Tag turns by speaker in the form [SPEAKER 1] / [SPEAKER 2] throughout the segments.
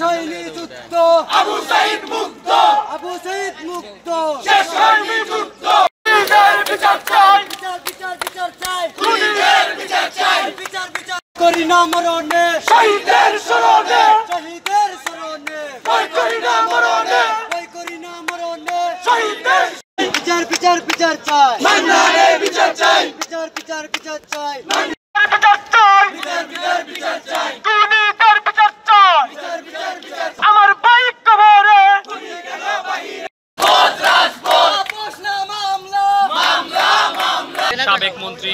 [SPEAKER 1] শৈলী যুক্ত আবু সাইদ মুক্ত আবু সাইদ মুক্ত বিচার বিচার বিচার চাই
[SPEAKER 2] বিচার বিচার বিচার শহীদের স্মরণে শহীদের
[SPEAKER 1] স্মরণে কই করি না কই করি না মরণে শহীদের
[SPEAKER 2] বিচার বিচার বিচার চাই বিচার চাই বিচার বিচার বিচার চাই সাবেক মন্ত্রী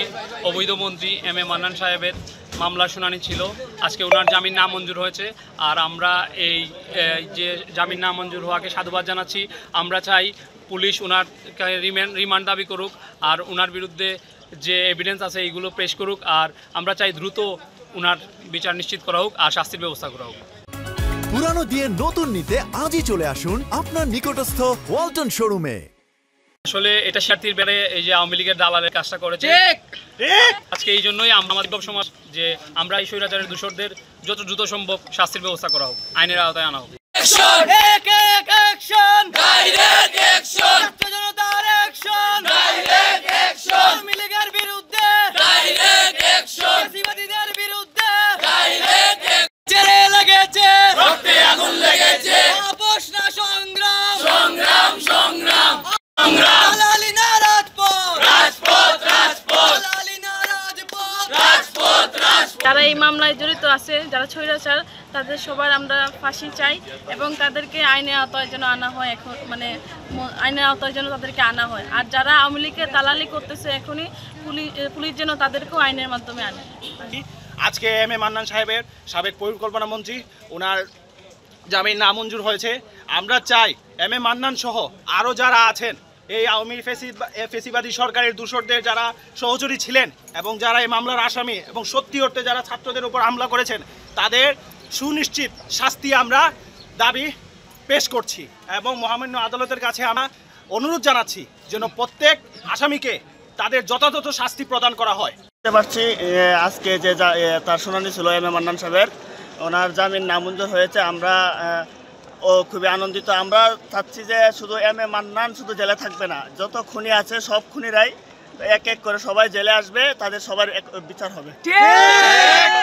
[SPEAKER 2] অবৈধ মন্ত্রী এম এ মান্নান সাহেবের মামলার শুনানি ছিল আজকে ওনার জামিন না মঞ্জুর হয়েছে আর আমরা এই যে জামিন না মঞ্জুর হওয়াকে সাধুবাদ জানাচ্ছি আমরা চাই পুলিশ ওনার রিমান্ড রিমান্ড দাবি করুক আর ওনার বিরুদ্ধে যে এভিডেন্স আছে এইগুলো পেশ করুক আর আমরা চাই দ্রুত ওনার বিচার নিশ্চিত করা হোক আর শাস্তির ব্যবস্থা করা হোক
[SPEAKER 1] পুরানো দিয়ে নতুন নিতে আজই চলে আসুন আপনার নিকটস্থ ওয়ালটন শোরুমে
[SPEAKER 2] আসলে এটা শিক্ষার্থীর বেড়ে এই যে আওয়ামী লীগের দালালের কাজটা করেছে আজকে এই জন্যই আমাদের সমাজ যে আমরা এই স্বৈরাচারের দূষরদের যত দ্রুত সম্ভব শাস্তির ব্যবস্থা করা হোক আইনের আওতায় আনা হোক
[SPEAKER 1] যারা এই মামলায় জড়িত আছে যারা ছৈরাচার তাদের সবার আমরা ফাঁসি চাই এবং তাদেরকে আইনের আওতায় যেন আনা হয় এখন মানে আইনের আওতায় যেন তাদেরকে আনা হয় আর যারা আওয়ামী লীগের দালালি করতেছে এখনই পুলিশ পুলিশ যেন তাদেরকেও আইনের মাধ্যমে আনে আজকে এম এ মান্নান সাহেবের সাবেক পরিকল্পনা মন্ত্রী ওনার জামিন নামঞ্জুর হয়েছে আমরা চাই এম এ মান্নান সহ আরও যারা আছেন এই আওয়ামী ফেসি ফেসিবাদী সরকারের দূষরদের যারা সহযোগী ছিলেন এবং যারা এই মামলার আসামি এবং সত্যি অর্থে যারা ছাত্রদের উপর হামলা করেছেন তাদের সুনিশ্চিত শাস্তি আমরা দাবি পেশ করছি এবং মহামান্য আদালতের কাছে আমরা অনুরোধ জানাচ্ছি যেন প্রত্যেক আসামিকে তাদের যথাযথ শাস্তি প্রদান করা হয় বুঝতে পারছি আজকে যে তার শুনানি ছিল এম এ মান্নান সাহেবের ওনার জামিন নামঞ্জুর হয়েছে আমরা ও খুবই আনন্দিত আমরা চাচ্ছি যে শুধু এম এ মান্নান শুধু জেলে থাকবে না যত খুনি আছে সব খুনিরাই এক এক করে সবাই জেলে আসবে তাদের
[SPEAKER 2] সবার বিচার হবে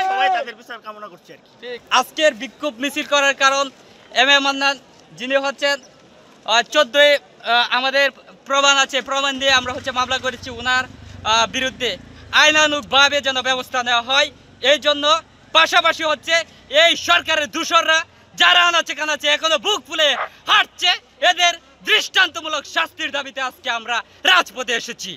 [SPEAKER 2] সবাই
[SPEAKER 1] তাদের বিচার কামনা করছে আর
[SPEAKER 2] কি আজকের বিক্ষোভ মিছিল করার কারণ এম এ মান্নান যিনি হচ্ছেন চোদ্দই আমাদের প্রমাণ আছে প্রমাণ দিয়ে আমরা হচ্ছে মামলা করেছি ওনার বিরুদ্ধে আইনানুকভাবে যেন ব্যবস্থা নেওয়া হয় এই জন্য পাশাপাশি হচ্ছে এই সরকারের দূষররা যারা আনাচে কানাচে এখনো বুক ফুলে হাঁটছে এদের দৃষ্টান্তমূলক শাস্তির দাবিতে আজকে আমরা রাজপথে এসেছি